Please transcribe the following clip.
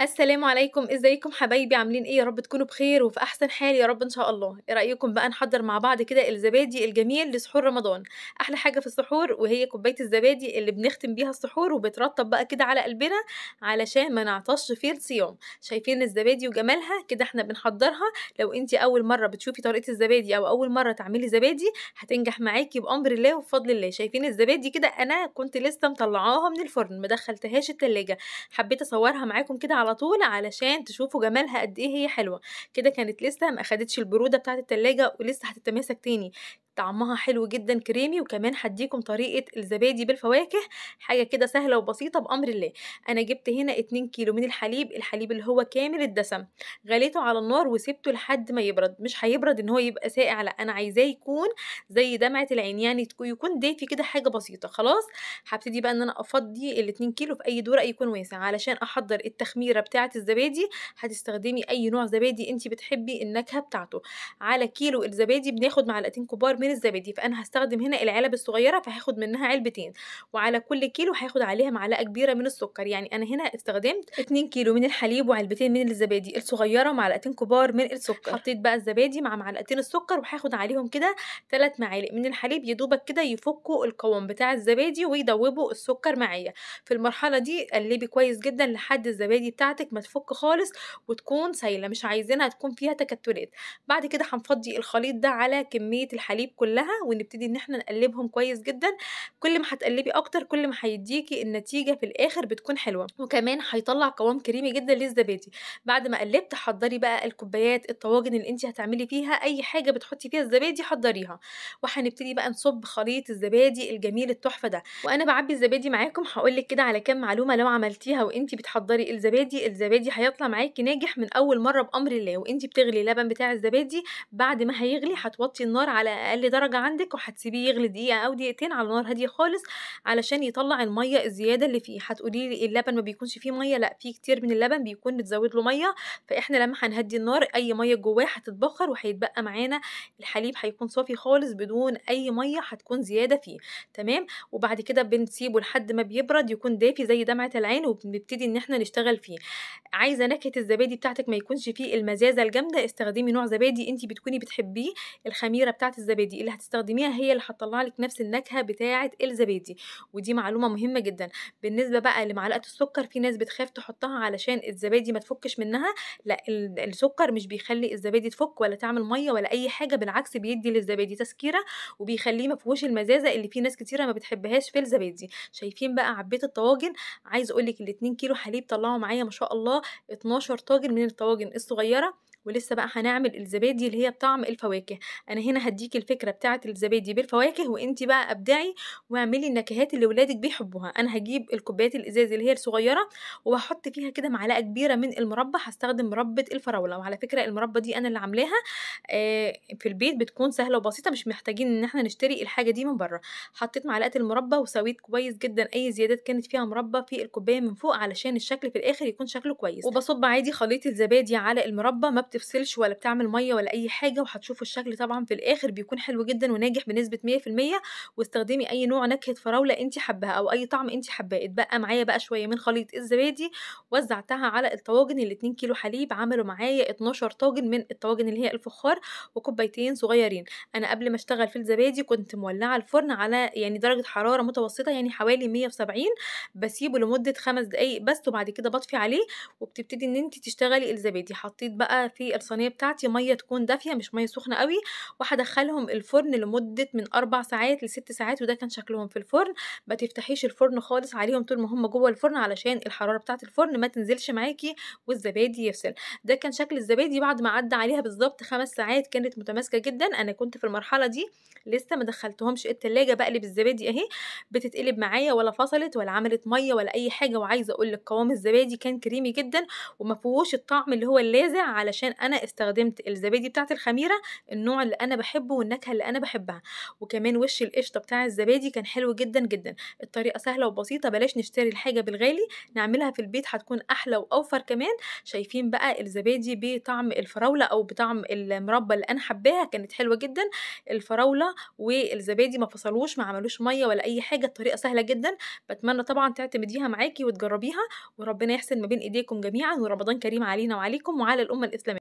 السلام عليكم ازيكم حبايبي عاملين ايه يا رب تكونوا بخير وفي احسن حال يا رب ان شاء الله ايه رايكم بقى نحضر مع بعض كده الزبادي الجميل لسحور رمضان احلى حاجه في السحور وهي كوبايه الزبادي اللي بنختم بيها السحور وبترطب بقى كده على قلبنا علشان ما نعطش في الصيام شايفين الزبادي وجمالها كده احنا بنحضرها لو انت اول مره بتشوفي طريقه الزبادي او اول مره تعملي زبادي هتنجح معاكي بامر الله وبفضل الله شايفين الزبادي كده انا كنت لسه مطلعاها من الفرن مدخلتهاش التلاجة حبيت اصورها معاكم كده على طول علشان تشوفوا جمالها قد ايه هي حلوه كده كانت لسه ما اخدتش البروده بتاعه التلاجة ولسه هتتماسك تاني طعمها حلو جدا كريمي وكمان هديكم طريقه الزبادي بالفواكه حاجه كده سهله وبسيطه بامر الله انا جبت هنا 2 كيلو من الحليب الحليب اللي هو كامل الدسم غليته على النار وسبته لحد ما يبرد مش هيبرد ان هو يبقى ساقع لا انا عايزاه يكون زي دمعه العين يعني يكون دافي كده حاجه بسيطه خلاص هبتدي بقى ان انا افضي ال 2 كيلو في اي دورق يكون واسع علشان احضر التخمير البودره بتاعه الزبادي هتستخدمي اي نوع زبادي انت بتحبي النكهه بتاعته على كيلو الزبادي بناخد معلقتين كبار من الزبادي فانا هستخدم هنا العلب الصغيره فهاخد منها علبتين وعلى كل كيلو هاخد عليها معلقه كبيره من السكر يعني انا هنا استخدمت 2 كيلو من الحليب وعلبتين من الزبادي الصغيره ومعلقتين كبار من السكر حطيت بقى الزبادي مع معلقتين السكر وهاخد عليهم كده 3 معالق من الحليب يدوبك كده يفكوا القوام بتاع الزبادي ويدوبوا السكر معايا في المرحله دي قلبي كويس جدا لحد الزبادي بتاع بتاعتك ما تفك خالص وتكون سايله مش عايزينها تكون فيها تكتلات بعد كده هنفضي الخليط ده على كميه الحليب كلها ونبتدي ان احنا نقلبهم كويس جدا كل ما هتقلبي اكتر كل ما هيديكي النتيجه في الاخر بتكون حلوه وكمان هيطلع قوام كريمي جدا للزبادي بعد ما قلبت حضري بقى الكوبايات الطواجن اللي انت هتعملي فيها اي حاجه بتحطي فيها الزبادي حضريها وهنبتدي بقى نصب خليط الزبادي الجميل التحفه ده وانا بعبي الزبادي معاكم هقول لك كده على كام معلومه لو عملتيها وانت بتحضري الزبادي الزبادي الزبادي هيطلع معاكي ناجح من اول مره بامر الله وانت بتغلي اللبن بتاع الزبادي بعد ما هيغلي هتوطي النار على اقل درجه عندك وهتسيبيه يغلي دقيقه او دقيقتين على نار هاديه خالص علشان يطلع الميه الزياده اللي فيه هتقولي لي اللبن ما بيكونش فيه ميه لا فيه كتير من اللبن بيكون متزود له ميه فاحنا لما هنهدي النار اي ميه جواه هتتبخر وهيتبقى معانا الحليب هيكون صافي خالص بدون اي ميه هتكون زياده فيه تمام وبعد كده بنسيبه لحد ما بيبرد يكون دافي زي دمعه العين وبنبتدي ان احنا نشتغل فيه عايزه نكهه الزبادي بتاعتك ما يكونش فيه المزازه الجامده استخدمي نوع زبادي انت بتكوني بتحبيه الخميره بتاعه الزبادي اللي هتستخدميها هي اللي هتطلع لك نفس النكهه بتاعه الزبادي ودي معلومه مهمه جدا بالنسبه بقى لمعلقه السكر في ناس بتخاف تحطها علشان الزبادي ما تفكش منها لا السكر مش بيخلي الزبادي تفك ولا تعمل ميه ولا اي حاجه بالعكس بيدي للزبادي تسكيره وبيخليه ما فيهوش المزازه اللي في ناس كتيره ما بتحبهاش في الزبادي شايفين بقى عبيت الطواجن عايز اقول لك كيلو حليب طلعوا معايا ما شاء الله 12 طاجن من الطواجن الصغيره ولسه بقى هنعمل الزبادي اللي هي بطعم الفواكه انا هنا هديكي الفكره بتاعه الزبادي بالفواكه وانت بقى ابدعي واعملي النكهات اللي ولادك بيحبوها انا هجيب الكوبايات الازاز اللي هي الصغيره وهحط فيها كده معلقه كبيره من المربى هستخدم مربى الفراوله وعلى فكره المربى دي انا اللي عاملاها آه، في البيت بتكون سهله وبسيطه مش محتاجين ان احنا نشتري الحاجه دي من بره حطيت معلقه المربى وسويت كويس جدا اي زيادات كانت فيها مربى في الكوبايه من فوق علشان الشكل في الاخر يكون شكله كويس وبصب عادي خليط الزبادي على المربى ما بتفصلش ولا بتعمل ميه ولا اي حاجه وهتشوفوا الشكل طبعا في الاخر بيكون حلو جدا وناجح بنسبه 100% واستخدمي اي نوع نكهه فراوله انت حباها او اي طعم انت حباه اتبقى معايا بقى شويه من خليط الزبادي وزعتها على الطواجن ال 2 كيلو حليب عملوا معايا 12 طاجن من الطواجن اللي هي الفخار وكوبايتين صغيرين انا قبل ما اشتغل في الزبادي كنت مولعه الفرن على يعني درجه حراره متوسطه يعني حوالي 170 بسيبه لمده 5 دقايق بس وبعد كده بطفي عليه وبتبتدي ان انت تشتغلي الزبادي حطيت بقى في في الصينيه بتاعتي ميه تكون دافيه مش ميه سخنه قوي وهدخلهم الفرن لمده من اربع ساعات لست ساعات وده كان شكلهم في الفرن ما تفتحيش الفرن خالص عليهم طول ما هم جوه الفرن علشان الحراره بتاعت الفرن ما تنزلش معاكي والزبادي يفصل ده كان شكل الزبادي بعد ما عدى عليها بالظبط خمس ساعات كانت متماسكه جدا انا كنت في المرحله دي لسه ما دخلتهمش التلاجة بقلب الزبادي اهي بتتقلب معايا ولا فصلت ولا عملت ميه ولا اي حاجه وعايزه اقول لك قوام الزبادي كان كريمي جدا وما فيهوش الطعم اللي هو اللاذع علشان عشان انا استخدمت الزبادي بتاعت الخميره النوع اللي انا بحبه والنكهه اللي انا بحبها وكمان وش القشطه بتاع الزبادي كان حلو جدا جدا الطريقه سهله وبسيطه بلاش نشتري الحاجه بالغالي نعملها في البيت هتكون احلى واوفر كمان شايفين بقى الزبادي بطعم الفراوله او بطعم المربى اللي انا حباها كانت حلوه جدا الفراوله والزبادي ما فصلوش ما عملوش ميه ولا اي حاجه الطريقه سهله جدا بتمنى طبعا تعتمديها معاكي وتجربيها وربنا يحسن ما بين ايديكم جميعا ورمضان كريم علينا وعليكم وعلى الامه الاسلاميه